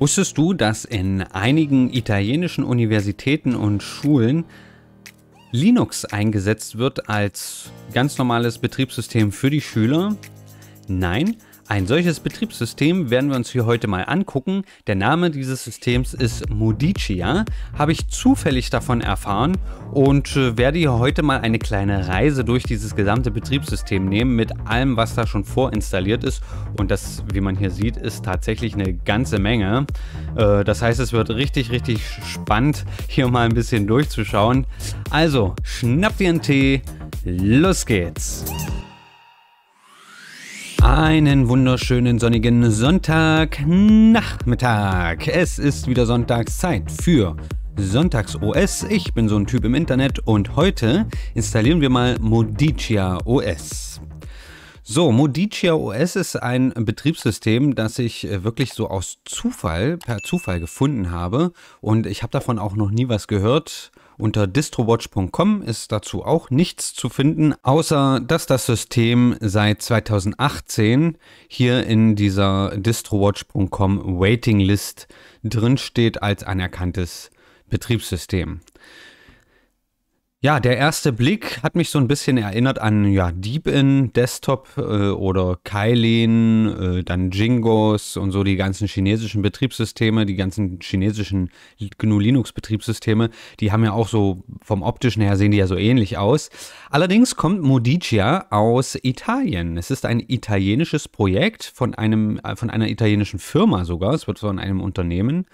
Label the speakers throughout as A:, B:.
A: Wusstest du, dass in einigen italienischen Universitäten und Schulen Linux eingesetzt wird als ganz normales Betriebssystem für die Schüler? Nein, ein solches Betriebssystem werden wir uns hier heute mal angucken. Der Name dieses Systems ist Modicia, habe ich zufällig davon erfahren und äh, werde hier heute mal eine kleine Reise durch dieses gesamte Betriebssystem nehmen mit allem, was da schon vorinstalliert ist und das, wie man hier sieht, ist tatsächlich eine ganze Menge. Äh, das heißt, es wird richtig, richtig spannend, hier mal ein bisschen durchzuschauen. Also, schnappt ihr einen Tee, los geht's! Einen wunderschönen sonnigen Sonntagnachmittag. Es ist wieder Sonntagszeit für Sonntags OS. Ich bin so ein Typ im Internet und heute installieren wir mal Modicia OS. So, Modicia OS ist ein Betriebssystem, das ich äh, wirklich so aus Zufall, per Zufall gefunden habe und ich habe davon auch noch nie was gehört unter distrowatch.com ist dazu auch nichts zu finden, außer dass das System seit 2018 hier in dieser distrowatch.com Waiting List drinsteht als anerkanntes Betriebssystem. Ja, der erste Blick hat mich so ein bisschen erinnert an ja, Deepin, Desktop äh, oder Kailin, äh, dann Jingos und so die ganzen chinesischen Betriebssysteme, die ganzen chinesischen GNU Linux Betriebssysteme, die haben ja auch so vom optischen her sehen die ja so ähnlich aus. Allerdings kommt Modicia aus Italien. Es ist ein italienisches Projekt von einem äh, von einer italienischen Firma sogar, es wird von einem Unternehmen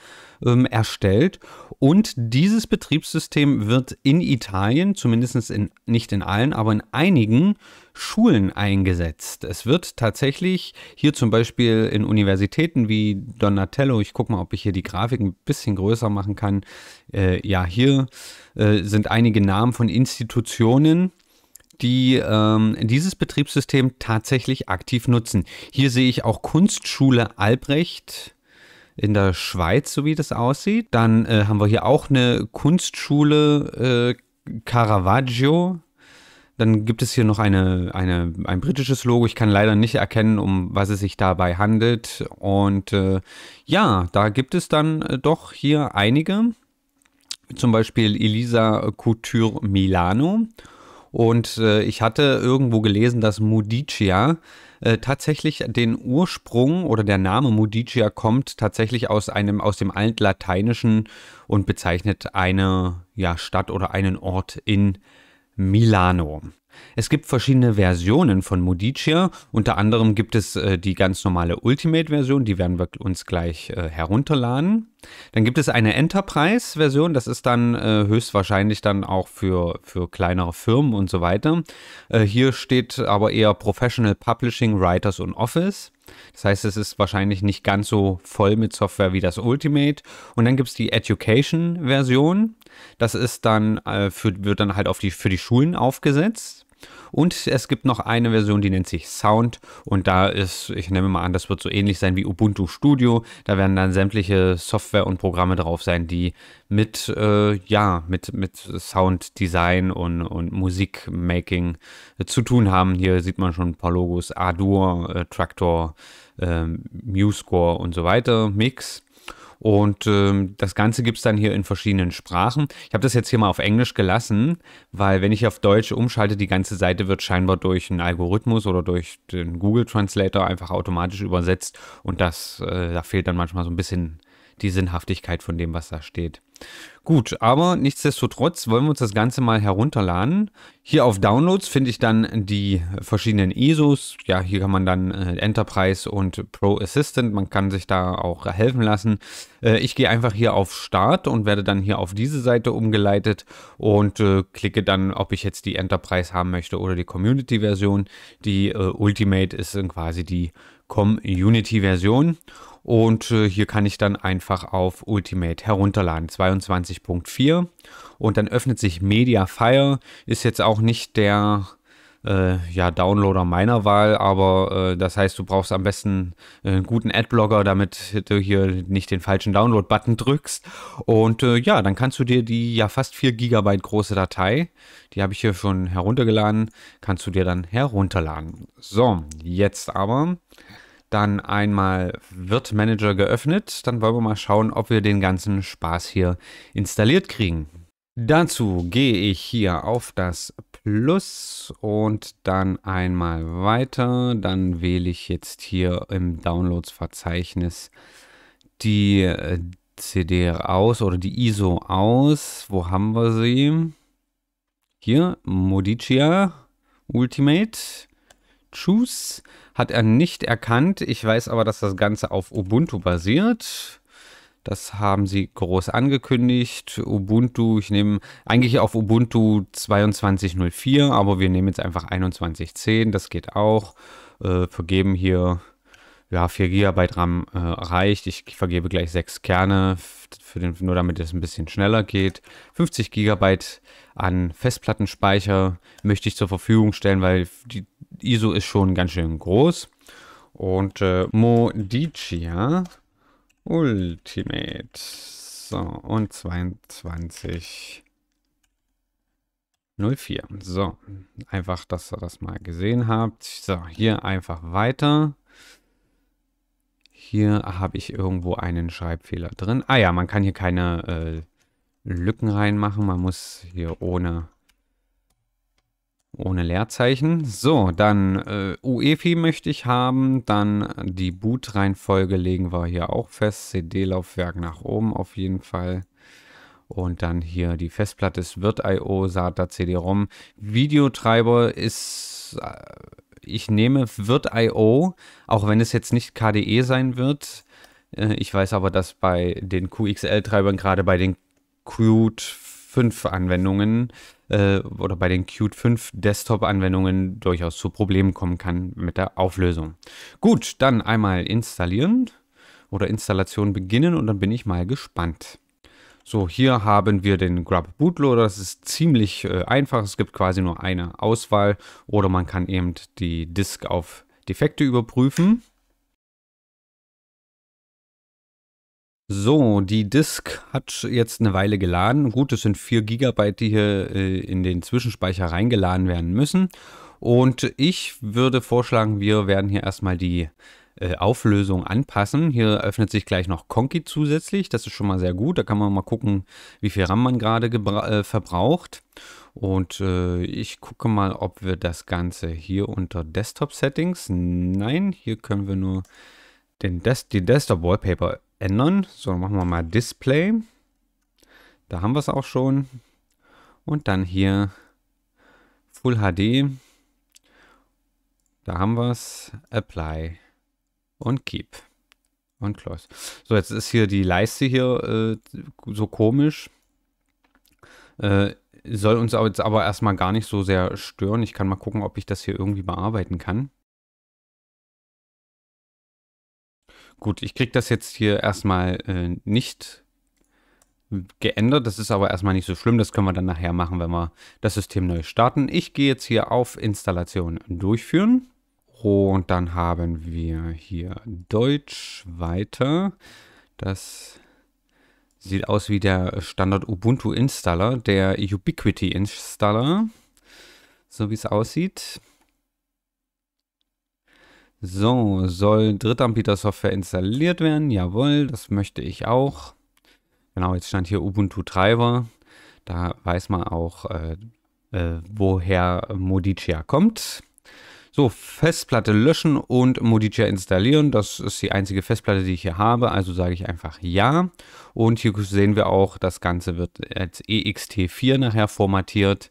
A: ähm, erstellt. Und dieses Betriebssystem wird in Italien, zumindest in, nicht in allen, aber in einigen Schulen eingesetzt. Es wird tatsächlich hier zum Beispiel in Universitäten wie Donatello, ich gucke mal, ob ich hier die Grafik ein bisschen größer machen kann. Äh, ja, hier äh, sind einige Namen von Institutionen, die ähm, dieses Betriebssystem tatsächlich aktiv nutzen. Hier sehe ich auch Kunstschule Albrecht in der Schweiz, so wie das aussieht. Dann äh, haben wir hier auch eine Kunstschule äh, Caravaggio. Dann gibt es hier noch eine, eine, ein britisches Logo. Ich kann leider nicht erkennen, um was es sich dabei handelt. Und äh, ja, da gibt es dann äh, doch hier einige. Zum Beispiel Elisa Couture Milano. Und äh, ich hatte irgendwo gelesen, dass Mudicia äh, tatsächlich den Ursprung oder der Name Modicia kommt tatsächlich aus einem aus dem altlateinischen und bezeichnet eine ja, Stadt oder einen Ort in Milano. Es gibt verschiedene Versionen von Modicia. Unter anderem gibt es äh, die ganz normale Ultimate-Version, die werden wir uns gleich äh, herunterladen. Dann gibt es eine Enterprise-Version, das ist dann äh, höchstwahrscheinlich dann auch für, für kleinere Firmen und so weiter. Äh, hier steht aber eher Professional Publishing, Writers und Office. Das heißt, es ist wahrscheinlich nicht ganz so voll mit Software wie das Ultimate. Und dann gibt es die Education-Version. Das ist dann, äh, für, wird dann halt auf die, für die Schulen aufgesetzt. Und es gibt noch eine Version, die nennt sich Sound und da ist, ich nehme mal an, das wird so ähnlich sein wie Ubuntu Studio. Da werden dann sämtliche Software und Programme drauf sein, die mit, äh, ja, mit, mit Sounddesign und, und Musikmaking äh, zu tun haben. Hier sieht man schon ein paar Logos, Adur, äh, Traktor, äh, MuseScore und so weiter, Mix. Und ähm, das Ganze gibt es dann hier in verschiedenen Sprachen. Ich habe das jetzt hier mal auf Englisch gelassen, weil wenn ich auf Deutsch umschalte, die ganze Seite wird scheinbar durch einen Algorithmus oder durch den Google Translator einfach automatisch übersetzt. Und das, äh, da fehlt dann manchmal so ein bisschen die Sinnhaftigkeit von dem, was da steht. Gut, aber nichtsdestotrotz wollen wir uns das Ganze mal herunterladen. Hier auf Downloads finde ich dann die verschiedenen ISOs. Ja, hier kann man dann äh, Enterprise und Pro Assistant, man kann sich da auch helfen lassen. Äh, ich gehe einfach hier auf Start und werde dann hier auf diese Seite umgeleitet und äh, klicke dann, ob ich jetzt die Enterprise haben möchte oder die Community-Version. Die äh, Ultimate ist quasi die Community-Version. Und äh, hier kann ich dann einfach auf Ultimate herunterladen, 22.4. Und dann öffnet sich Mediafire. Ist jetzt auch nicht der äh, ja, Downloader meiner Wahl, aber äh, das heißt, du brauchst am besten einen guten Adblogger, damit du hier nicht den falschen Download-Button drückst. Und äh, ja, dann kannst du dir die ja fast 4 GB große Datei, die habe ich hier schon heruntergeladen, kannst du dir dann herunterladen. So, jetzt aber dann einmal wird Manager geöffnet. Dann wollen wir mal schauen, ob wir den ganzen Spaß hier installiert kriegen. Dazu gehe ich hier auf das Plus und dann einmal weiter. Dann wähle ich jetzt hier im Downloads-Verzeichnis die äh, CD aus oder die ISO aus. Wo haben wir sie? Hier, Modicia Ultimate. Choose hat er nicht erkannt. Ich weiß aber, dass das Ganze auf Ubuntu basiert. Das haben sie groß angekündigt. Ubuntu, ich nehme eigentlich auf Ubuntu 22.04, aber wir nehmen jetzt einfach 21.10, das geht auch. Äh, vergeben hier ja, 4 GB RAM äh, reicht. Ich vergebe gleich 6 Kerne, für den, nur damit es ein bisschen schneller geht. 50 GB an Festplattenspeicher möchte ich zur Verfügung stellen, weil die ISO ist schon ganz schön groß. Und äh, Modicia Ultimate. So, und 22. 04. So, einfach, dass ihr das mal gesehen habt. So, hier einfach weiter. Hier habe ich irgendwo einen Schreibfehler drin. Ah ja, man kann hier keine äh, Lücken reinmachen. Man muss hier ohne, ohne Leerzeichen. So, dann äh, UEFI möchte ich haben. Dann die Boot-Reihenfolge legen wir hier auch fest. CD-Laufwerk nach oben auf jeden Fall. Und dann hier die Festplatte ist Wirt.io, SATA CD-ROM. Videotreiber ist... Äh, ich nehme, wird auch wenn es jetzt nicht KDE sein wird. Äh, ich weiß aber, dass bei den QXL-Treibern, gerade bei den Qt 5-Anwendungen äh, oder bei den Qt 5 Desktop-Anwendungen durchaus zu Problemen kommen kann mit der Auflösung. Gut, dann einmal installieren oder Installation beginnen und dann bin ich mal gespannt. So, hier haben wir den Grub Bootloader. Das ist ziemlich äh, einfach. Es gibt quasi nur eine Auswahl oder man kann eben die Disk auf Defekte überprüfen. So, die Disk hat jetzt eine Weile geladen. Gut, es sind 4 GB, die hier äh, in den Zwischenspeicher reingeladen werden müssen. Und ich würde vorschlagen, wir werden hier erstmal die äh, Auflösung anpassen. Hier öffnet sich gleich noch Konki zusätzlich. Das ist schon mal sehr gut. Da kann man mal gucken, wie viel RAM man gerade äh, verbraucht. Und äh, ich gucke mal, ob wir das Ganze hier unter Desktop Settings. Nein, hier können wir nur den Des die Desktop Wallpaper ändern. So, machen wir mal Display. Da haben wir es auch schon. Und dann hier Full HD. Da haben wir es. Apply und Keep. Und Close. So, jetzt ist hier die Leiste hier äh, so komisch. Äh, soll uns jetzt aber erstmal gar nicht so sehr stören. Ich kann mal gucken, ob ich das hier irgendwie bearbeiten kann. Gut, ich kriege das jetzt hier erstmal äh, nicht geändert. Das ist aber erstmal nicht so schlimm. Das können wir dann nachher machen, wenn wir das System neu starten. Ich gehe jetzt hier auf Installation durchführen. Oh, und dann haben wir hier Deutsch weiter. Das sieht aus wie der Standard Ubuntu Installer, der Ubiquity Installer, so wie es aussieht. So, soll Drittanbieter-Software installiert werden? Jawohl, das möchte ich auch. Genau, jetzt stand hier Ubuntu Treiber. Da weiß man auch, äh, äh, woher Modicia kommt. So, Festplatte löschen und Modicia installieren. Das ist die einzige Festplatte, die ich hier habe, also sage ich einfach ja. Und hier sehen wir auch, das Ganze wird als EXT4 nachher formatiert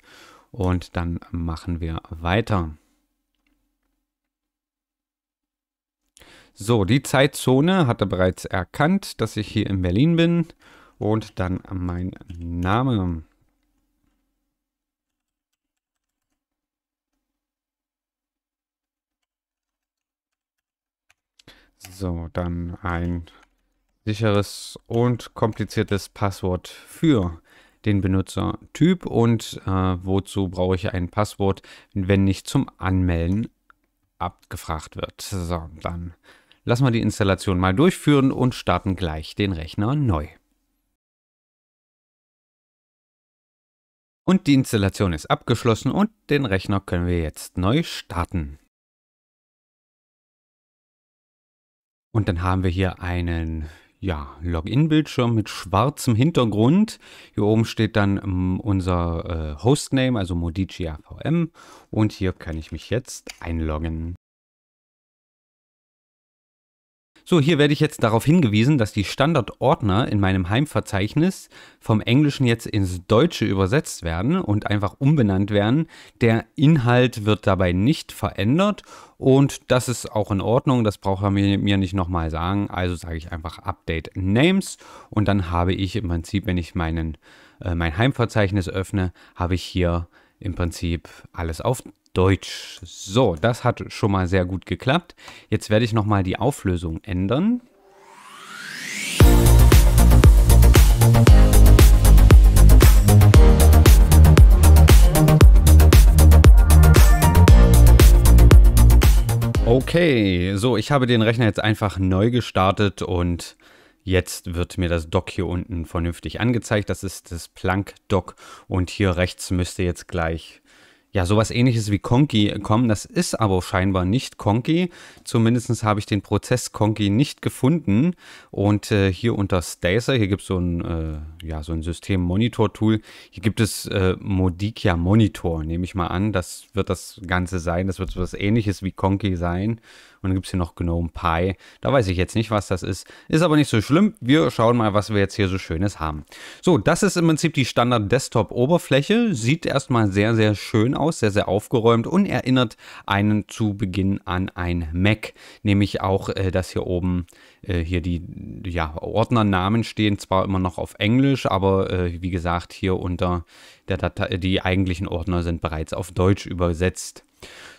A: und dann machen wir weiter. So, die Zeitzone hat er bereits erkannt, dass ich hier in Berlin bin und dann mein Name. So, dann ein sicheres und kompliziertes Passwort für den Benutzertyp und äh, wozu brauche ich ein Passwort, wenn nicht zum Anmelden abgefragt wird. So, dann lassen wir die Installation mal durchführen und starten gleich den Rechner neu. Und die Installation ist abgeschlossen und den Rechner können wir jetzt neu starten. Und dann haben wir hier einen ja, Login-Bildschirm mit schwarzem Hintergrund. Hier oben steht dann um, mm, unser äh, Hostname, also Modicia VM. Und hier kann ich mich jetzt einloggen. So, hier werde ich jetzt darauf hingewiesen, dass die Standardordner in meinem Heimverzeichnis vom Englischen jetzt ins Deutsche übersetzt werden und einfach umbenannt werden. Der Inhalt wird dabei nicht verändert und das ist auch in Ordnung, das braucht er mir, mir nicht nochmal sagen. Also sage ich einfach Update Names und dann habe ich im Prinzip, wenn ich meinen, äh, mein Heimverzeichnis öffne, habe ich hier im Prinzip alles auf Deutsch. So, das hat schon mal sehr gut geklappt. Jetzt werde ich nochmal die Auflösung ändern. Okay, so, ich habe den Rechner jetzt einfach neu gestartet und Jetzt wird mir das Dock hier unten vernünftig angezeigt. Das ist das Planck-Dock und hier rechts müsste jetzt gleich ja, sowas ähnliches wie Konki kommen. Das ist aber scheinbar nicht Konki. Zumindest habe ich den Prozess Konki nicht gefunden. Und äh, hier unter Stacer, hier gibt es so ein, äh, ja, so ein System-Monitor-Tool. Hier gibt es äh, Modikia Monitor, nehme ich mal an. Das wird das Ganze sein. Das wird so was ähnliches wie Konki sein dann gibt es hier noch Gnome Pi. Da weiß ich jetzt nicht, was das ist. Ist aber nicht so schlimm. Wir schauen mal, was wir jetzt hier so Schönes haben. So, das ist im Prinzip die Standard-Desktop-Oberfläche. Sieht erstmal sehr, sehr schön aus, sehr, sehr aufgeräumt und erinnert einen zu Beginn an ein Mac. Nämlich auch, äh, dass hier oben äh, hier die ja, Ordnernamen stehen. Zwar immer noch auf Englisch, aber äh, wie gesagt, hier unter der Datei, die eigentlichen Ordner sind bereits auf Deutsch übersetzt.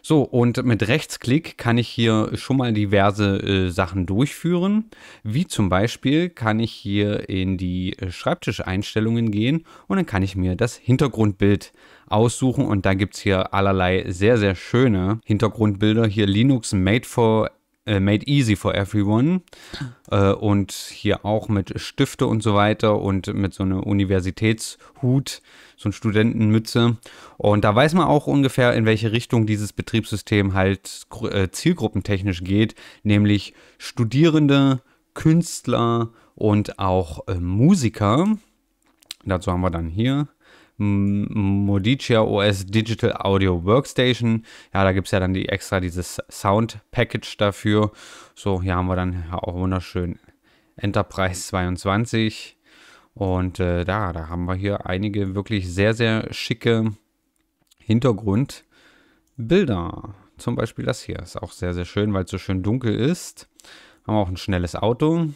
A: So, und mit Rechtsklick kann ich hier schon mal diverse äh, Sachen durchführen. Wie zum Beispiel kann ich hier in die äh, Schreibtischeinstellungen gehen und dann kann ich mir das Hintergrundbild aussuchen und da gibt es hier allerlei sehr, sehr schöne Hintergrundbilder. Hier Linux Made for äh, Made Easy for Everyone äh, und hier auch mit Stifte und so weiter und mit so einem Universitätshut, so einer Studentenmütze. Und da weiß man auch ungefähr, in welche Richtung dieses Betriebssystem halt äh, zielgruppentechnisch geht, nämlich Studierende, Künstler und auch äh, Musiker. Dazu haben wir dann hier Modicia OS Digital Audio Workstation. Ja, da gibt es ja dann die extra dieses Sound Package dafür. So, hier haben wir dann auch wunderschön Enterprise 22. Und äh, da, da haben wir hier einige wirklich sehr, sehr schicke Hintergrundbilder. Zum Beispiel das hier. Ist auch sehr, sehr schön, weil es so schön dunkel ist. Haben wir auch ein schnelles Auto.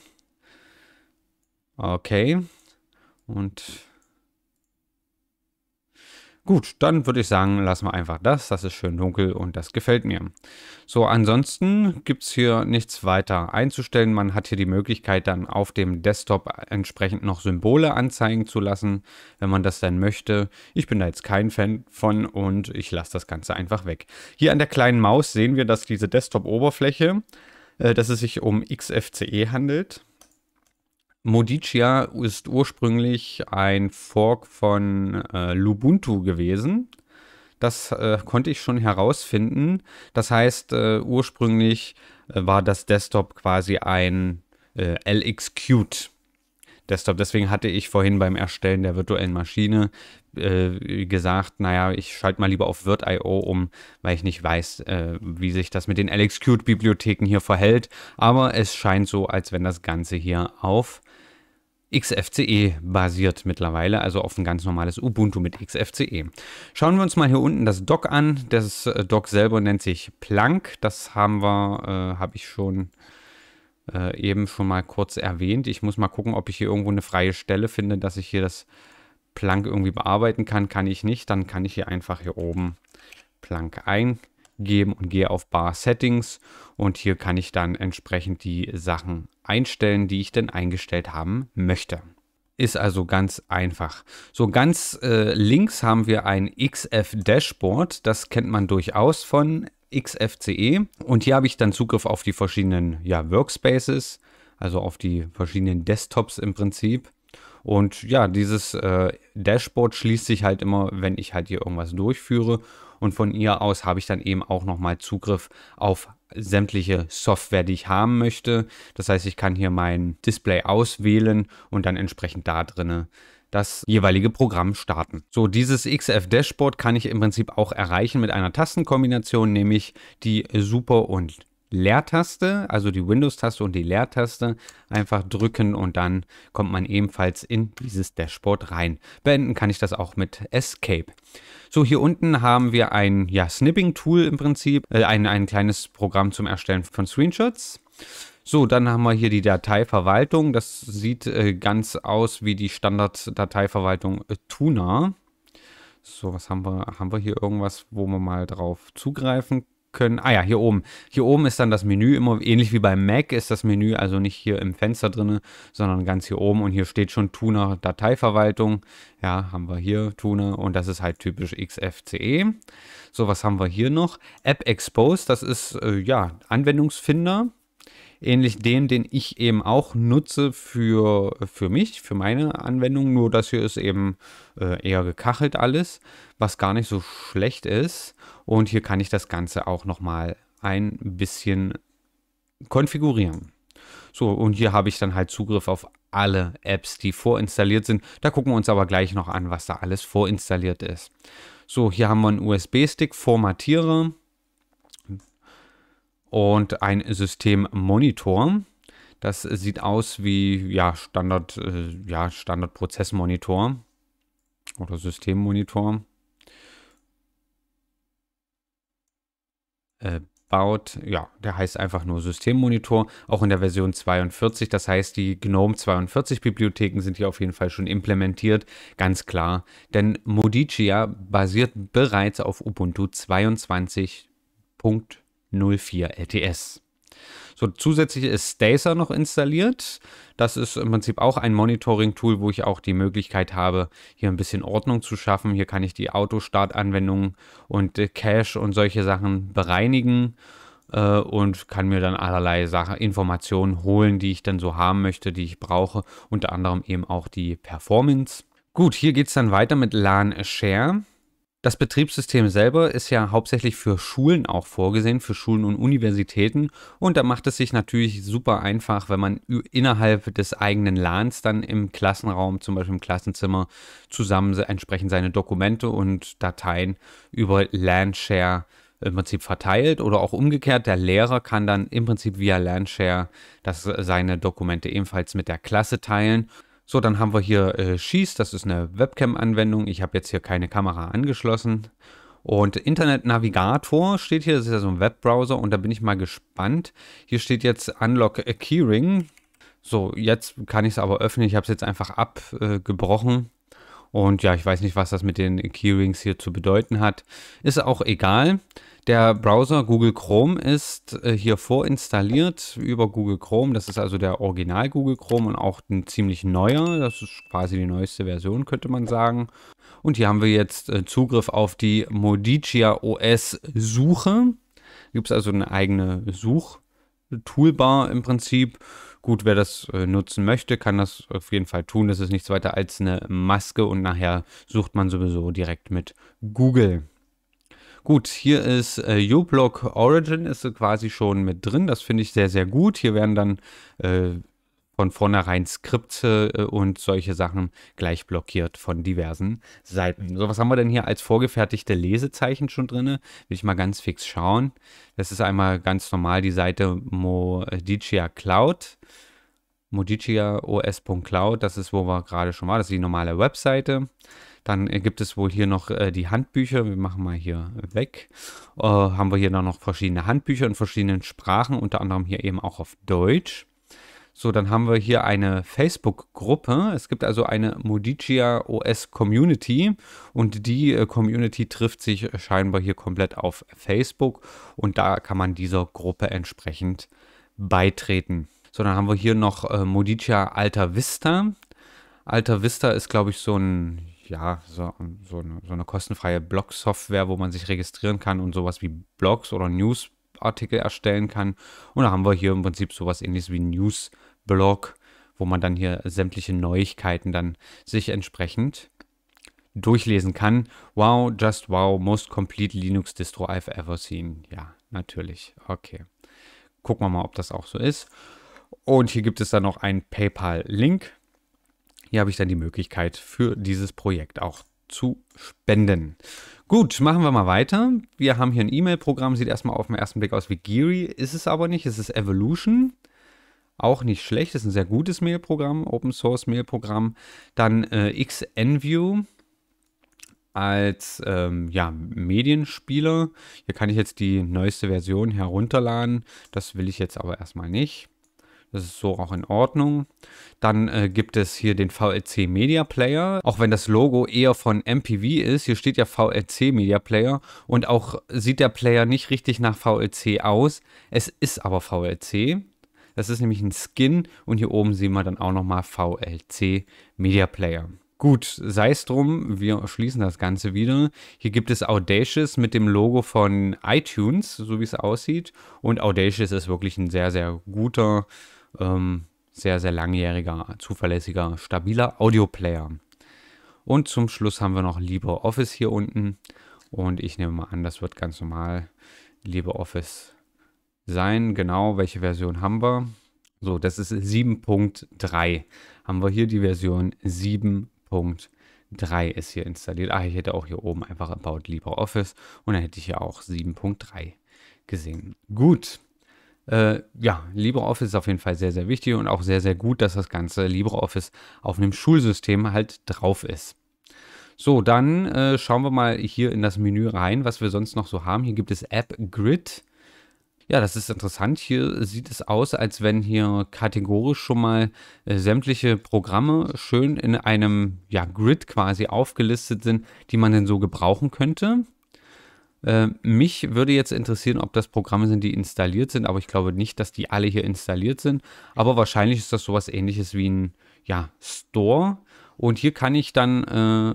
A: Okay. Und Gut, dann würde ich sagen, lassen wir einfach das. Das ist schön dunkel und das gefällt mir. So, ansonsten gibt es hier nichts weiter einzustellen. Man hat hier die Möglichkeit, dann auf dem Desktop entsprechend noch Symbole anzeigen zu lassen, wenn man das dann möchte. Ich bin da jetzt kein Fan von und ich lasse das Ganze einfach weg. Hier an der kleinen Maus sehen wir, dass diese Desktop-Oberfläche, äh, dass es sich um XFCE handelt. Modicia ist ursprünglich ein Fork von äh, Lubuntu gewesen. Das äh, konnte ich schon herausfinden. Das heißt, äh, ursprünglich äh, war das Desktop quasi ein äh, LXQt Desktop. Deswegen hatte ich vorhin beim Erstellen der virtuellen Maschine äh, gesagt, naja, ich schalte mal lieber auf Virt.io um, weil ich nicht weiß, äh, wie sich das mit den LXQt-Bibliotheken hier verhält. Aber es scheint so, als wenn das Ganze hier auf XFCE basiert mittlerweile, also auf ein ganz normales Ubuntu mit XFCE. Schauen wir uns mal hier unten das Dock an. Das äh, Dock selber nennt sich Plank. Das haben wir, äh, habe ich schon äh, eben schon mal kurz erwähnt. Ich muss mal gucken, ob ich hier irgendwo eine freie Stelle finde, dass ich hier das Plank irgendwie bearbeiten kann. Kann ich nicht, dann kann ich hier einfach hier oben Plank eingeben und gehe auf Bar Settings und hier kann ich dann entsprechend die Sachen einstellen, die ich denn eingestellt haben möchte. Ist also ganz einfach. So ganz äh, links haben wir ein XF-Dashboard. Das kennt man durchaus von XFCE. Und hier habe ich dann Zugriff auf die verschiedenen ja, Workspaces, also auf die verschiedenen Desktops im Prinzip. Und ja, dieses äh, Dashboard schließt sich halt immer, wenn ich halt hier irgendwas durchführe. Und von ihr aus habe ich dann eben auch nochmal Zugriff auf sämtliche Software, die ich haben möchte. Das heißt, ich kann hier mein Display auswählen und dann entsprechend da drinne das jeweilige Programm starten. So, dieses XF-Dashboard kann ich im Prinzip auch erreichen mit einer Tastenkombination, nämlich die Super- und Leertaste, also die Windows-Taste und die Leertaste, einfach drücken und dann kommt man ebenfalls in dieses Dashboard rein. Beenden kann ich das auch mit Escape. So, hier unten haben wir ein ja, Snipping-Tool im Prinzip, äh, ein, ein kleines Programm zum Erstellen von Screenshots. So, dann haben wir hier die Dateiverwaltung. Das sieht äh, ganz aus wie die Standard-Dateiverwaltung äh, Tuna. So, was haben wir? Haben wir hier irgendwas, wo wir mal drauf zugreifen können. Ah ja, hier oben. Hier oben ist dann das Menü immer ähnlich wie beim Mac ist das Menü also nicht hier im Fenster drinne, sondern ganz hier oben und hier steht schon Tuner Dateiverwaltung. Ja, haben wir hier Tuner und das ist halt typisch XFCE. So, was haben wir hier noch? App Expose, das ist äh, ja Anwendungsfinder ähnlich dem, den ich eben auch nutze für, für mich, für meine Anwendung. Nur das hier ist eben äh, eher gekachelt alles, was gar nicht so schlecht ist. Und hier kann ich das Ganze auch nochmal ein bisschen konfigurieren. So, und hier habe ich dann halt Zugriff auf alle Apps, die vorinstalliert sind. Da gucken wir uns aber gleich noch an, was da alles vorinstalliert ist. So, hier haben wir einen USB-Stick, Formatierer und ein Systemmonitor. Das sieht aus wie ja, Standard, äh, ja, Standardprozessmonitor oder Systemmonitor. Äh, baut, ja, der heißt einfach nur Systemmonitor, auch in der Version 42. Das heißt, die GNOME 42 Bibliotheken sind hier auf jeden Fall schon implementiert, ganz klar. Denn Modicia basiert bereits auf Ubuntu 22. 04 LTS. So, zusätzlich ist Stacer noch installiert. Das ist im Prinzip auch ein Monitoring-Tool, wo ich auch die Möglichkeit habe, hier ein bisschen Ordnung zu schaffen. Hier kann ich die Autostart-Anwendungen und äh, Cache und solche Sachen bereinigen äh, und kann mir dann allerlei Sachen, Informationen holen, die ich dann so haben möchte, die ich brauche. Unter anderem eben auch die Performance. Gut, hier geht es dann weiter mit LAN Share. Das Betriebssystem selber ist ja hauptsächlich für Schulen auch vorgesehen, für Schulen und Universitäten. Und da macht es sich natürlich super einfach, wenn man innerhalb des eigenen LANs dann im Klassenraum, zum Beispiel im Klassenzimmer, zusammen entsprechend seine Dokumente und Dateien über lan im Prinzip verteilt oder auch umgekehrt. Der Lehrer kann dann im Prinzip via lan äh, seine Dokumente ebenfalls mit der Klasse teilen. So, dann haben wir hier äh, Schieß, das ist eine Webcam-Anwendung. Ich habe jetzt hier keine Kamera angeschlossen. Und Internet-Navigator steht hier, das ist ja so ein Webbrowser und da bin ich mal gespannt. Hier steht jetzt Unlock a Keyring. So, jetzt kann ich es aber öffnen. Ich habe es jetzt einfach abgebrochen. Äh, und ja, ich weiß nicht, was das mit den Keyrings hier zu bedeuten hat. Ist auch egal. Der Browser Google Chrome ist äh, hier vorinstalliert über Google Chrome. Das ist also der Original Google Chrome und auch ein ziemlich neuer. Das ist quasi die neueste Version, könnte man sagen. Und hier haben wir jetzt äh, Zugriff auf die Modicia OS Suche. Gibt es also eine eigene Such-Toolbar im Prinzip. Gut, wer das äh, nutzen möchte, kann das auf jeden Fall tun. Das ist nichts weiter als eine Maske und nachher sucht man sowieso direkt mit Google. Gut, hier ist äh, uBlock Origin, ist quasi schon mit drin. Das finde ich sehr, sehr gut. Hier werden dann äh, von vornherein Skripte äh, und solche Sachen gleich blockiert von diversen Seiten. So, was haben wir denn hier als vorgefertigte Lesezeichen schon drin? Will ich mal ganz fix schauen. Das ist einmal ganz normal die Seite Modicia Cloud. Modicia os.cloud, das ist, wo wir gerade schon waren. Das ist die normale Webseite. Dann äh, gibt es wohl hier noch äh, die Handbücher. Wir machen mal hier weg. Äh, haben wir hier dann noch verschiedene Handbücher in verschiedenen Sprachen, unter anderem hier eben auch auf Deutsch. So, dann haben wir hier eine Facebook-Gruppe. Es gibt also eine Modicia OS Community und die äh, Community trifft sich scheinbar hier komplett auf Facebook und da kann man dieser Gruppe entsprechend beitreten. So, dann haben wir hier noch äh, Modicia Alta Vista. Alta Vista ist, glaube ich, so ein ja, so, so, eine, so eine kostenfreie Blog-Software, wo man sich registrieren kann und sowas wie Blogs oder News-Artikel erstellen kann. Und da haben wir hier im Prinzip sowas ähnliches wie News-Blog, wo man dann hier sämtliche Neuigkeiten dann sich entsprechend durchlesen kann. Wow, just wow, most complete Linux Distro I've ever seen. Ja, natürlich. Okay. Gucken wir mal, ob das auch so ist. Und hier gibt es dann noch einen PayPal-Link hier habe ich dann die Möglichkeit für dieses Projekt auch zu spenden. Gut, machen wir mal weiter. Wir haben hier ein E-Mail-Programm, sieht erstmal auf den ersten Blick aus wie Geary, ist es aber nicht, es ist Evolution. Auch nicht schlecht, ist ein sehr gutes Mail-Programm, Open Source Mail-Programm. Dann äh, XNView als ähm, ja, Medienspieler. Hier kann ich jetzt die neueste Version herunterladen. Das will ich jetzt aber erstmal nicht. Das ist so auch in Ordnung. Dann äh, gibt es hier den VLC Media Player. Auch wenn das Logo eher von MPV ist, hier steht ja VLC Media Player und auch sieht der Player nicht richtig nach VLC aus. Es ist aber VLC. Das ist nämlich ein Skin und hier oben sehen wir dann auch nochmal VLC Media Player. Gut, sei es drum, wir schließen das Ganze wieder. Hier gibt es Audacious mit dem Logo von iTunes, so wie es aussieht. Und Audacious ist wirklich ein sehr, sehr guter ähm, sehr, sehr langjähriger, zuverlässiger, stabiler Audio-Player. Und zum Schluss haben wir noch LibreOffice hier unten. Und ich nehme mal an, das wird ganz normal LibreOffice sein. Genau, welche Version haben wir? So, das ist 7.3. Haben wir hier die Version 7.3 ist hier installiert. Ah, ich hätte auch hier oben einfach About LibreOffice und dann hätte ich hier auch 7.3 gesehen. Gut äh, ja, LibreOffice ist auf jeden Fall sehr, sehr wichtig und auch sehr, sehr gut, dass das ganze LibreOffice auf einem Schulsystem halt drauf ist. So, dann äh, schauen wir mal hier in das Menü rein, was wir sonst noch so haben. Hier gibt es App Grid. Ja, das ist interessant. Hier sieht es aus, als wenn hier kategorisch schon mal äh, sämtliche Programme schön in einem ja, Grid quasi aufgelistet sind, die man denn so gebrauchen könnte. Äh, mich würde jetzt interessieren, ob das Programme sind, die installiert sind, aber ich glaube nicht, dass die alle hier installiert sind. Aber wahrscheinlich ist das sowas ähnliches wie ein ja, Store. Und hier kann ich dann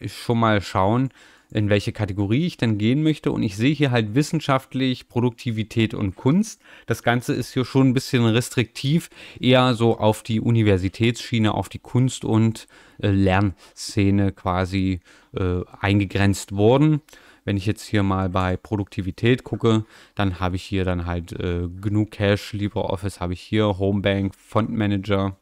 A: äh, schon mal schauen, in welche Kategorie ich dann gehen möchte. Und ich sehe hier halt wissenschaftlich, Produktivität und Kunst. Das Ganze ist hier schon ein bisschen restriktiv, eher so auf die Universitätsschiene, auf die Kunst- und äh, Lernszene quasi äh, eingegrenzt worden. Wenn ich jetzt hier mal bei Produktivität gucke, dann habe ich hier dann halt äh, genug Cash, LibreOffice habe ich hier, Homebank, Font Manager.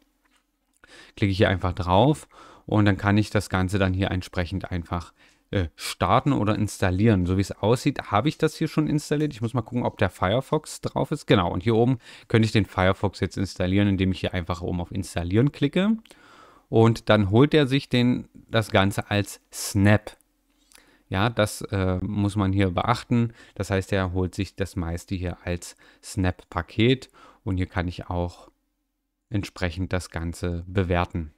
A: Klicke ich hier einfach drauf und dann kann ich das Ganze dann hier entsprechend einfach äh, starten oder installieren. So wie es aussieht, habe ich das hier schon installiert. Ich muss mal gucken, ob der Firefox drauf ist. Genau, und hier oben könnte ich den Firefox jetzt installieren, indem ich hier einfach oben auf Installieren klicke. Und dann holt er sich den, das Ganze als Snap ja, das äh, muss man hier beachten. Das heißt, er holt sich das meiste hier als Snap-Paket und hier kann ich auch entsprechend das Ganze bewerten.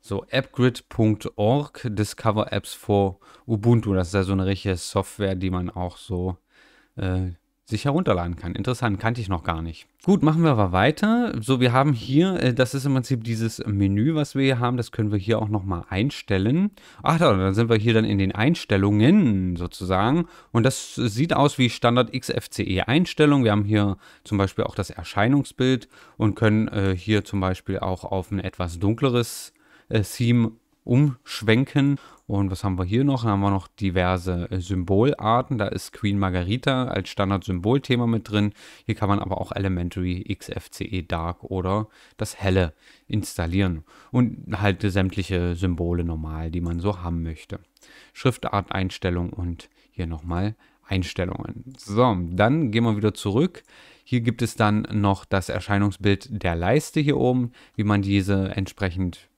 A: So, appgrid.org, Discover Apps for Ubuntu. Das ist ja so eine richtige Software, die man auch so äh, sich herunterladen kann. Interessant, kannte ich noch gar nicht. Gut, machen wir aber weiter. So, wir haben hier, äh, das ist im Prinzip dieses Menü, was wir hier haben. Das können wir hier auch nochmal einstellen. Ach, dann sind wir hier dann in den Einstellungen sozusagen. Und das sieht aus wie Standard XFCE-Einstellung. Wir haben hier zum Beispiel auch das Erscheinungsbild und können äh, hier zum Beispiel auch auf ein etwas dunkleres äh, Theme umschwenken. Und was haben wir hier noch? Dann haben wir noch diverse äh, Symbolarten. Da ist Queen Margarita als Standard-Symbolthema mit drin. Hier kann man aber auch Elementary, XFCE Dark oder das Helle installieren. Und halt sämtliche Symbole normal, die man so haben möchte. Schriftart, Einstellung und hier nochmal Einstellungen. So, dann gehen wir wieder zurück. Hier gibt es dann noch das Erscheinungsbild der Leiste hier oben, wie man diese entsprechend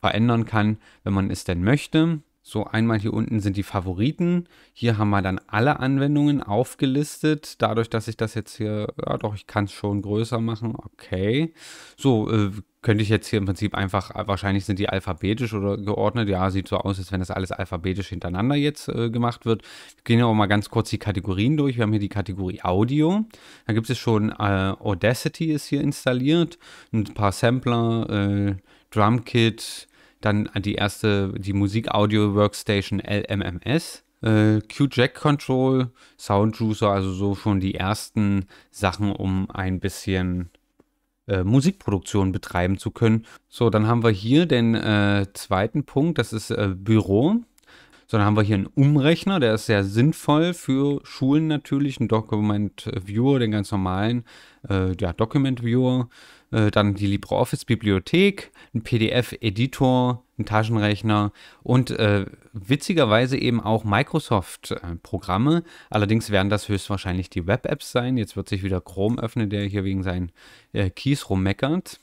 A: verändern kann, wenn man es denn möchte. So einmal hier unten sind die Favoriten. Hier haben wir dann alle Anwendungen aufgelistet. Dadurch, dass ich das jetzt hier, ja doch, ich kann es schon größer machen. Okay. So, äh, könnte ich jetzt hier im Prinzip einfach, wahrscheinlich sind die alphabetisch oder geordnet. Ja, sieht so aus, als wenn das alles alphabetisch hintereinander jetzt äh, gemacht wird. Wir gehen aber mal ganz kurz die Kategorien durch. Wir haben hier die Kategorie Audio. Da gibt es schon äh, Audacity ist hier installiert. Ein paar Sampler, äh, Drumkit, dann die erste, die Musik-Audio-Workstation LMMS, äh, Q-Jack-Control, Soundjuicer, also so schon die ersten Sachen, um ein bisschen äh, Musikproduktion betreiben zu können. So, dann haben wir hier den äh, zweiten Punkt, das ist äh, Büro. So, dann haben wir hier einen Umrechner, der ist sehr sinnvoll für Schulen natürlich, einen Document Viewer, den ganz normalen äh, ja, Document Viewer. Äh, dann die LibreOffice-Bibliothek, ein PDF-Editor, ein Taschenrechner und äh, witzigerweise eben auch Microsoft-Programme. Allerdings werden das höchstwahrscheinlich die Web-Apps sein. Jetzt wird sich wieder Chrome öffnen, der hier wegen seinen äh, Keys rummeckert.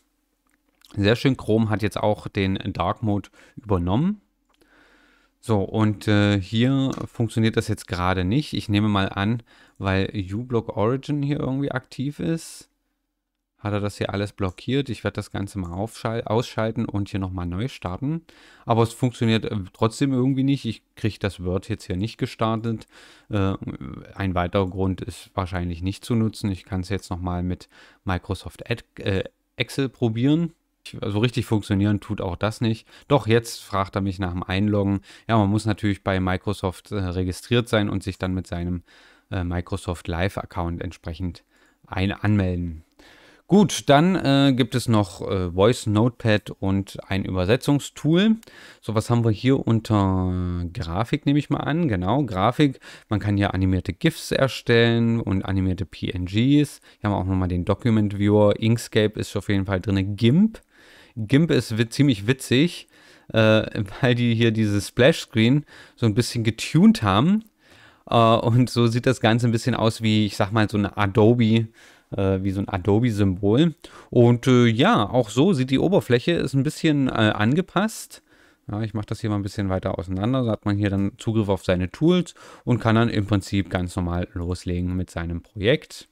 A: Sehr schön, Chrome hat jetzt auch den Dark Mode übernommen. So, und äh, hier funktioniert das jetzt gerade nicht. Ich nehme mal an, weil uBlock Origin hier irgendwie aktiv ist hat er das hier alles blockiert. Ich werde das Ganze mal ausschalten und hier nochmal neu starten. Aber es funktioniert äh, trotzdem irgendwie nicht. Ich kriege das Word jetzt hier nicht gestartet. Äh, ein weiterer Grund ist wahrscheinlich nicht zu nutzen. Ich kann es jetzt nochmal mit Microsoft Ad äh, Excel probieren. So also richtig funktionieren tut auch das nicht. Doch jetzt fragt er mich nach dem Einloggen. Ja, man muss natürlich bei Microsoft äh, registriert sein und sich dann mit seinem äh, Microsoft Live-Account entsprechend ein anmelden. Gut, dann äh, gibt es noch äh, Voice Notepad und ein Übersetzungstool. So, was haben wir hier unter Grafik, nehme ich mal an. Genau, Grafik. Man kann hier animierte GIFs erstellen und animierte PNGs. Hier haben wir auch nochmal den Document Viewer. Inkscape ist auf jeden Fall drin. GIMP. GIMP ist wit ziemlich witzig, äh, weil die hier dieses Splash-Screen so ein bisschen getuned haben. Äh, und so sieht das Ganze ein bisschen aus wie, ich sag mal, so eine Adobe- äh, wie so ein Adobe-Symbol. Und äh, ja, auch so sieht die Oberfläche, ist ein bisschen äh, angepasst. Ja, ich mache das hier mal ein bisschen weiter auseinander. Da hat man hier dann Zugriff auf seine Tools und kann dann im Prinzip ganz normal loslegen mit seinem Projekt.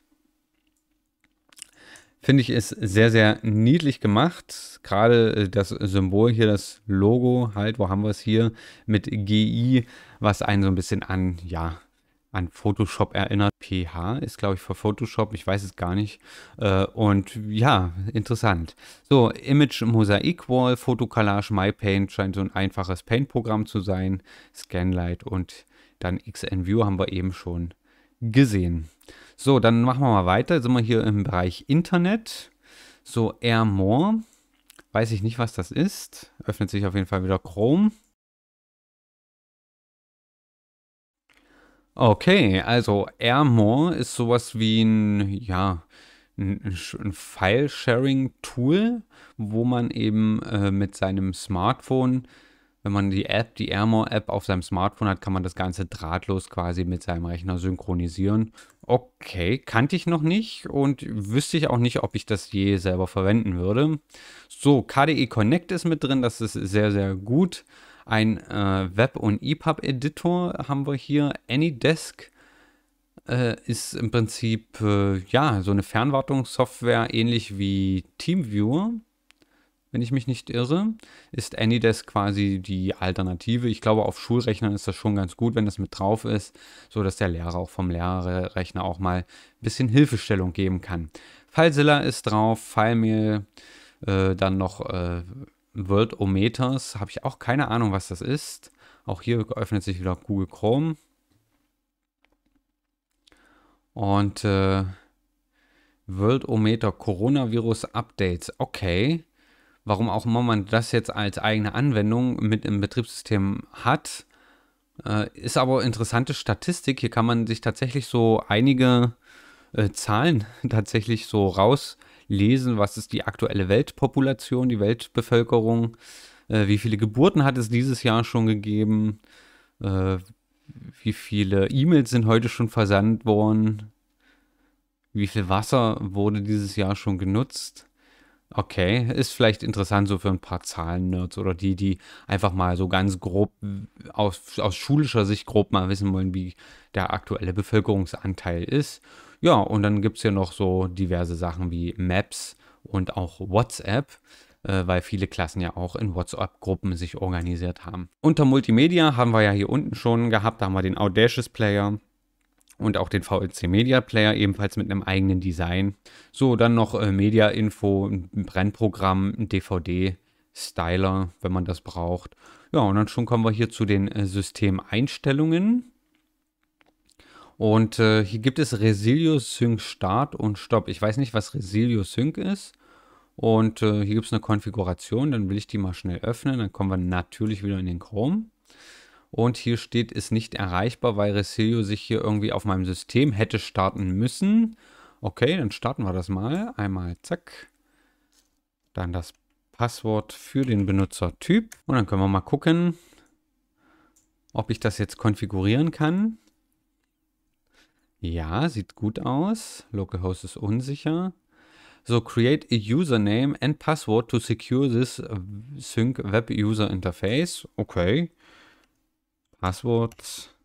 A: Finde ich ist sehr, sehr niedlich gemacht. Gerade äh, das Symbol hier, das Logo halt, wo haben wir es hier mit GI, was einen so ein bisschen an, ja, an Photoshop erinnert. PH ist, glaube ich, für Photoshop, ich weiß es gar nicht. Äh, und ja, interessant. So, Image Mosaic Wall, Photocollage, MyPaint scheint so ein einfaches Paint-Programm zu sein. Scanlight und dann XNView haben wir eben schon gesehen. So, dann machen wir mal weiter. Jetzt sind wir hier im Bereich Internet. So, AirMore. Weiß ich nicht, was das ist. Öffnet sich auf jeden Fall wieder Chrome. Okay, also Airmore ist sowas wie ein, ja, ein, ein File-Sharing-Tool, wo man eben äh, mit seinem Smartphone, wenn man die App, die Airmore-App auf seinem Smartphone hat, kann man das Ganze drahtlos quasi mit seinem Rechner synchronisieren. Okay, kannte ich noch nicht und wüsste ich auch nicht, ob ich das je selber verwenden würde. So, KDE Connect ist mit drin, das ist sehr, sehr gut. Ein äh, Web- und EPUB-Editor haben wir hier. AnyDesk äh, ist im Prinzip äh, ja so eine Fernwartungssoftware, ähnlich wie TeamViewer, wenn ich mich nicht irre. Ist AnyDesk quasi die Alternative. Ich glaube, auf Schulrechnern ist das schon ganz gut, wenn das mit drauf ist, sodass der Lehrer auch vom Lehrerrechner auch mal ein bisschen Hilfestellung geben kann. FileZilla ist drauf, FileMail äh, dann noch äh, World Ometers. Habe ich auch keine Ahnung, was das ist. Auch hier öffnet sich wieder Google Chrome. Und äh, World Ometer Coronavirus Updates. Okay. Warum auch immer man das jetzt als eigene Anwendung mit im Betriebssystem hat, äh, ist aber interessante Statistik. Hier kann man sich tatsächlich so einige äh, Zahlen tatsächlich so raus lesen, was ist die aktuelle Weltpopulation, die Weltbevölkerung, äh, wie viele Geburten hat es dieses Jahr schon gegeben, äh, wie viele E-Mails sind heute schon versandt worden, wie viel Wasser wurde dieses Jahr schon genutzt. Okay, ist vielleicht interessant so für ein paar Zahlen-Nerds oder die, die einfach mal so ganz grob äh, aus, aus schulischer Sicht grob mal wissen wollen, wie der aktuelle Bevölkerungsanteil ist. Ja, und dann gibt es hier noch so diverse Sachen wie Maps und auch WhatsApp äh, weil viele Klassen ja auch in WhatsApp-Gruppen sich organisiert haben. Unter Multimedia haben wir ja hier unten schon gehabt, da haben wir den Audacious Player und auch den VLC Media Player, ebenfalls mit einem eigenen Design. So, dann noch äh, Media Info, ein Brennprogramm, ein DVD, Styler, wenn man das braucht. Ja, und dann schon kommen wir hier zu den äh, Systemeinstellungen. Und äh, hier gibt es Resilio Sync Start und Stopp. Ich weiß nicht, was Resilio Sync ist. Und äh, hier gibt es eine Konfiguration. Dann will ich die mal schnell öffnen. Dann kommen wir natürlich wieder in den Chrome. Und hier steht, ist nicht erreichbar, weil Resilio sich hier irgendwie auf meinem System hätte starten müssen. Okay, dann starten wir das mal. Einmal zack. Dann das Passwort für den Benutzertyp. Und dann können wir mal gucken, ob ich das jetzt konfigurieren kann. Ja, sieht gut aus. Localhost ist unsicher. So, create a username and password to secure this sync web user interface. Okay. Passwort.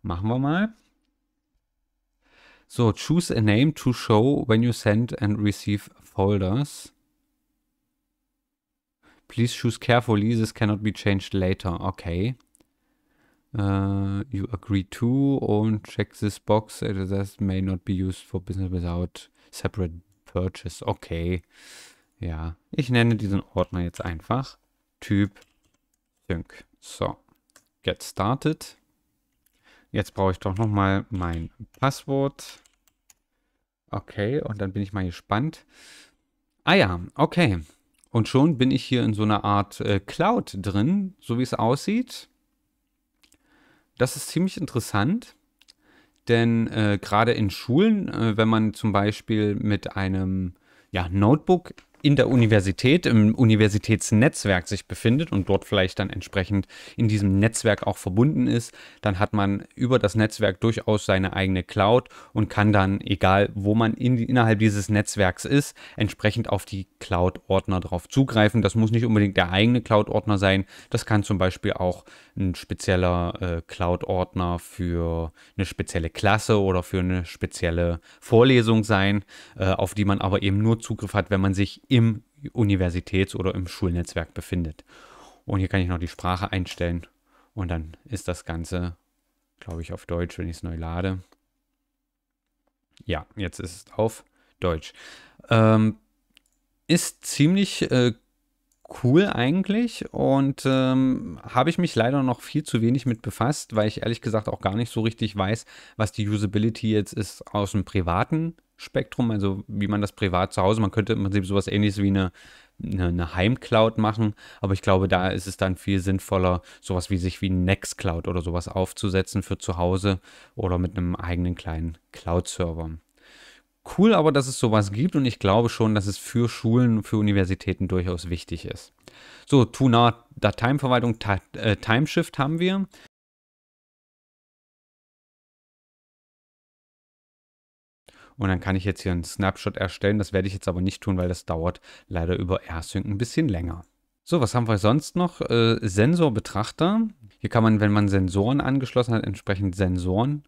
A: Machen wir mal. So, choose a name to show when you send and receive folders. Please choose carefully, this cannot be changed later. Okay. Uh, you agree to and check this box. That may not be used for business without separate purchase. Okay. Ja, ich nenne diesen Ordner jetzt einfach Typ Sync. So, get started. Jetzt brauche ich doch nochmal mein Passwort. Okay, und dann bin ich mal gespannt. Ah ja, okay. Und schon bin ich hier in so einer Art äh, Cloud drin, so wie es aussieht. Das ist ziemlich interessant, denn äh, gerade in Schulen, äh, wenn man zum Beispiel mit einem ja, Notebook in der Universität, im Universitätsnetzwerk sich befindet und dort vielleicht dann entsprechend in diesem Netzwerk auch verbunden ist, dann hat man über das Netzwerk durchaus seine eigene Cloud und kann dann, egal wo man in, innerhalb dieses Netzwerks ist, entsprechend auf die Cloud-Ordner drauf zugreifen. Das muss nicht unbedingt der eigene Cloud-Ordner sein, das kann zum Beispiel auch ein spezieller äh, Cloud-Ordner für eine spezielle Klasse oder für eine spezielle Vorlesung sein, äh, auf die man aber eben nur Zugriff hat, wenn man sich im Universitäts- oder im Schulnetzwerk befindet. Und hier kann ich noch die Sprache einstellen und dann ist das Ganze, glaube ich, auf Deutsch, wenn ich es neu lade. Ja, jetzt ist es auf Deutsch. Ähm, ist ziemlich äh, cool eigentlich und ähm, habe ich mich leider noch viel zu wenig mit befasst, weil ich ehrlich gesagt auch gar nicht so richtig weiß, was die Usability jetzt ist aus dem privaten Spektrum, also wie man das privat zu Hause, man könnte im Prinzip sowas ähnliches wie eine, eine, eine Heimcloud machen, aber ich glaube, da ist es dann viel sinnvoller, sowas wie sich wie Nextcloud oder sowas aufzusetzen für zu Hause oder mit einem eigenen kleinen Cloud-Server. Cool aber, dass es sowas gibt und ich glaube schon, dass es für Schulen für Universitäten durchaus wichtig ist. So, Tuna Dateienverwaltung, Ta äh, Timeshift haben wir. Und dann kann ich jetzt hier einen Snapshot erstellen. Das werde ich jetzt aber nicht tun, weil das dauert leider über AirSync ein bisschen länger. So, was haben wir sonst noch? Äh, Sensorbetrachter. Hier kann man, wenn man Sensoren angeschlossen hat, entsprechend Sensoren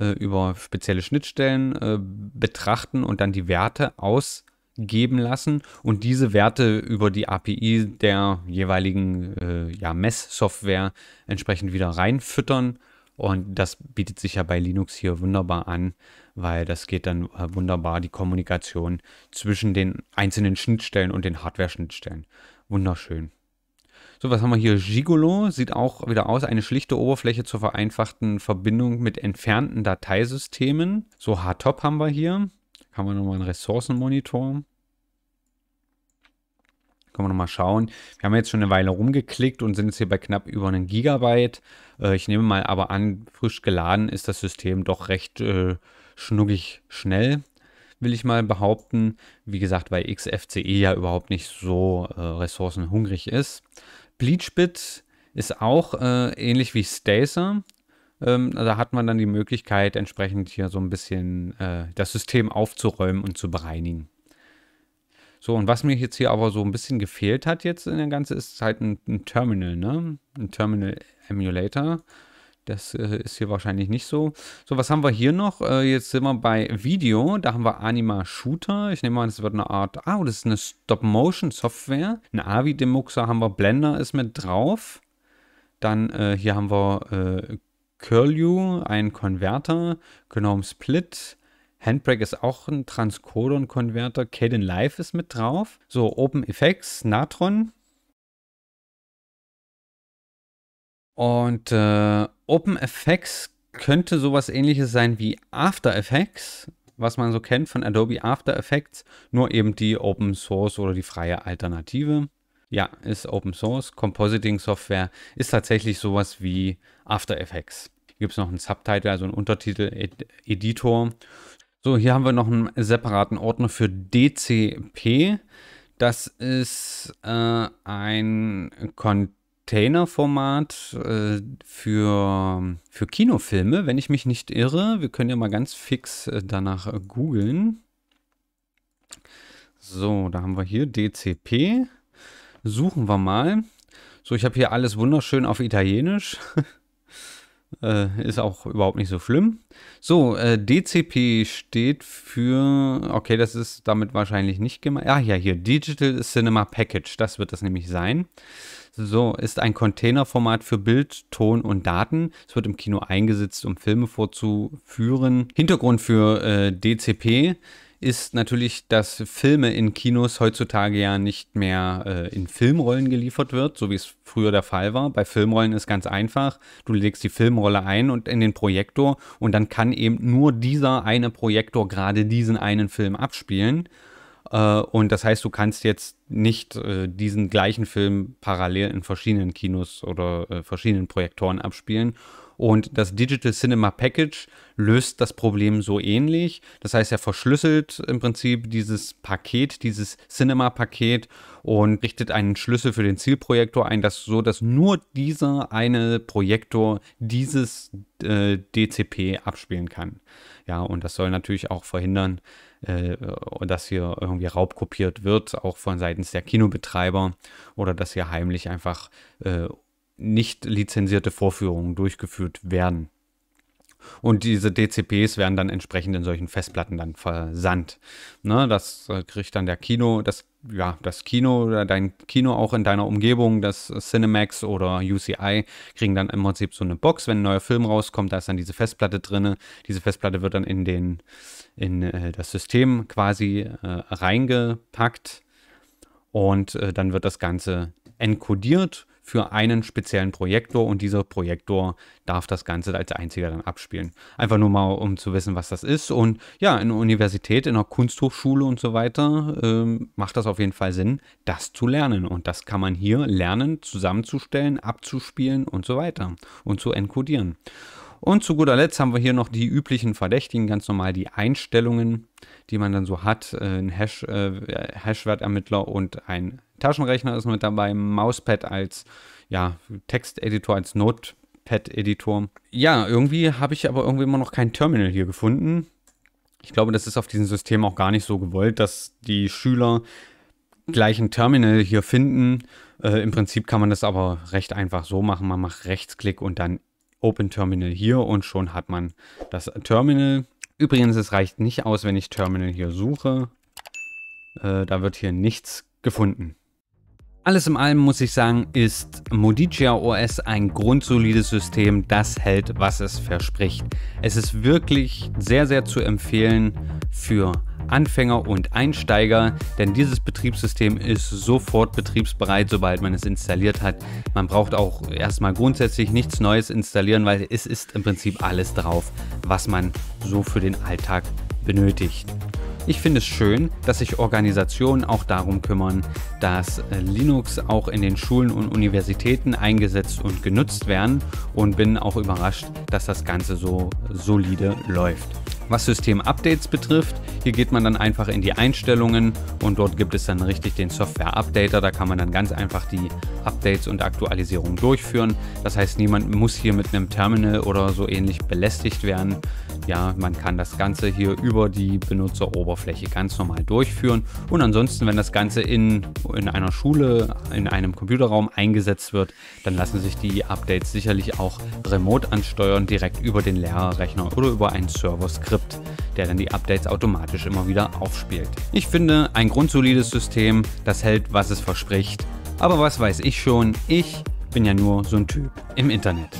A: äh, über spezielle Schnittstellen äh, betrachten und dann die Werte ausgeben lassen und diese Werte über die API der jeweiligen äh, ja, Messsoftware entsprechend wieder reinfüttern. Und das bietet sich ja bei Linux hier wunderbar an, weil das geht dann äh, wunderbar, die Kommunikation zwischen den einzelnen Schnittstellen und den Hardware-Schnittstellen. Wunderschön. So, was haben wir hier? Gigolo sieht auch wieder aus. Eine schlichte Oberfläche zur vereinfachten Verbindung mit entfernten Dateisystemen. So, Hardtop haben wir hier. Haben wir nochmal einen Ressourcenmonitor. Können wir nochmal schauen. Wir haben jetzt schon eine Weile rumgeklickt und sind jetzt hier bei knapp über einem Gigabyte. Äh, ich nehme mal aber an, frisch geladen ist das System doch recht äh, schnuckig schnell, will ich mal behaupten. Wie gesagt, weil XFCE ja überhaupt nicht so äh, ressourcenhungrig ist. Bleachbit ist auch äh, ähnlich wie Stacer. Ähm, da hat man dann die Möglichkeit, entsprechend hier so ein bisschen äh, das System aufzuräumen und zu bereinigen. So, und was mir jetzt hier aber so ein bisschen gefehlt hat jetzt in der Ganze, ist halt ein, ein Terminal, ne? Ein Terminal Emulator. Das äh, ist hier wahrscheinlich nicht so. So, was haben wir hier noch? Äh, jetzt sind wir bei Video. Da haben wir Anima Shooter. Ich nehme an, das wird eine Art. Ah, oh, das ist eine Stop-Motion-Software. Ein Avi-Demuxer haben wir. Blender ist mit drauf. Dann äh, hier haben wir äh, Curlew, ein Konverter. Gnome Split. Handbrake ist auch ein transcodon Konverter. Caden Live ist mit drauf. So, Open Effects, Natron. Und äh, OpenFX könnte sowas ähnliches sein wie After Effects, was man so kennt von Adobe After Effects, nur eben die Open Source oder die freie Alternative. Ja, ist Open Source. Compositing Software ist tatsächlich sowas wie After Effects. Hier gibt es noch einen Subtitle, also einen Untertitel Ed Editor. So, hier haben wir noch einen separaten Ordner für DCP. Das ist äh, ein Content. Container-Format äh, für, für Kinofilme, wenn ich mich nicht irre. Wir können ja mal ganz fix äh, danach äh, googeln. So, da haben wir hier DCP. Suchen wir mal. So, ich habe hier alles wunderschön auf Italienisch. Äh, ist auch überhaupt nicht so schlimm. So, äh, DCP steht für, okay, das ist damit wahrscheinlich nicht gemeint. Ah ja, hier, Digital Cinema Package, das wird das nämlich sein. So, ist ein Containerformat für Bild, Ton und Daten. Es wird im Kino eingesetzt, um Filme vorzuführen. Hintergrund für äh, DCP ist natürlich, dass Filme in Kinos heutzutage ja nicht mehr äh, in Filmrollen geliefert wird, so wie es früher der Fall war. Bei Filmrollen ist ganz einfach, du legst die Filmrolle ein und in den Projektor und dann kann eben nur dieser eine Projektor gerade diesen einen Film abspielen. Äh, und das heißt, du kannst jetzt nicht äh, diesen gleichen Film parallel in verschiedenen Kinos oder äh, verschiedenen Projektoren abspielen. Und das Digital Cinema Package löst das Problem so ähnlich. Das heißt, er verschlüsselt im Prinzip dieses Paket, dieses Cinema-Paket und richtet einen Schlüssel für den Zielprojektor ein, dass so, dass nur dieser eine Projektor dieses äh, DCP abspielen kann. Ja, und das soll natürlich auch verhindern, äh, dass hier irgendwie Raub kopiert wird, auch von seitens der Kinobetreiber oder dass hier heimlich einfach äh, nicht lizenzierte Vorführungen durchgeführt werden. Und diese DCPs werden dann entsprechend in solchen Festplatten dann versandt. Ne, das äh, kriegt dann der Kino, das ja, das Kino oder dein Kino auch in deiner Umgebung, das Cinemax oder UCI, kriegen dann im Prinzip so eine Box, wenn ein neuer Film rauskommt, da ist dann diese Festplatte drin. Diese Festplatte wird dann in, den, in äh, das System quasi äh, reingepackt und äh, dann wird das Ganze enkodiert für einen speziellen Projektor und dieser Projektor darf das Ganze als einziger dann abspielen. Einfach nur mal, um zu wissen, was das ist. Und ja, in der Universität, in der Kunsthochschule und so weiter ähm, macht das auf jeden Fall Sinn, das zu lernen. Und das kann man hier lernen, zusammenzustellen, abzuspielen und so weiter und zu encodieren. Und zu guter Letzt haben wir hier noch die üblichen Verdächtigen, ganz normal die Einstellungen, die man dann so hat, äh, ein Hash, äh, Hashwertermittler und ein Taschenrechner ist mit dabei, Mauspad als ja, Texteditor, als Notepad-Editor. Ja, irgendwie habe ich aber irgendwie immer noch kein Terminal hier gefunden. Ich glaube, das ist auf diesem System auch gar nicht so gewollt, dass die Schüler gleich ein Terminal hier finden. Äh, Im Prinzip kann man das aber recht einfach so machen. Man macht Rechtsklick und dann Open Terminal hier und schon hat man das Terminal. Übrigens, es reicht nicht aus, wenn ich Terminal hier suche. Äh, da wird hier nichts gefunden. Alles in allem muss ich sagen, ist Modicia OS ein grundsolides System, das hält, was es verspricht. Es ist wirklich sehr, sehr zu empfehlen für Anfänger und Einsteiger, denn dieses Betriebssystem ist sofort betriebsbereit, sobald man es installiert hat. Man braucht auch erstmal grundsätzlich nichts Neues installieren, weil es ist im Prinzip alles drauf, was man so für den Alltag benötigt. Ich finde es schön, dass sich Organisationen auch darum kümmern, dass äh, Linux auch in den Schulen und Universitäten eingesetzt und genutzt werden und bin auch überrascht, dass das Ganze so solide läuft. Was System-Updates betrifft, hier geht man dann einfach in die Einstellungen und dort gibt es dann richtig den Software-Updater. Da kann man dann ganz einfach die Updates und Aktualisierungen durchführen. Das heißt, niemand muss hier mit einem Terminal oder so ähnlich belästigt werden, ja, man kann das Ganze hier über die Benutzeroberfläche ganz normal durchführen. Und ansonsten, wenn das Ganze in, in einer Schule, in einem Computerraum eingesetzt wird, dann lassen sich die Updates sicherlich auch remote ansteuern, direkt über den Lehrerrechner oder über ein Server-Skript, der dann die Updates automatisch immer wieder aufspielt. Ich finde, ein grundsolides System, das hält, was es verspricht. Aber was weiß ich schon, ich bin ja nur so ein Typ im Internet.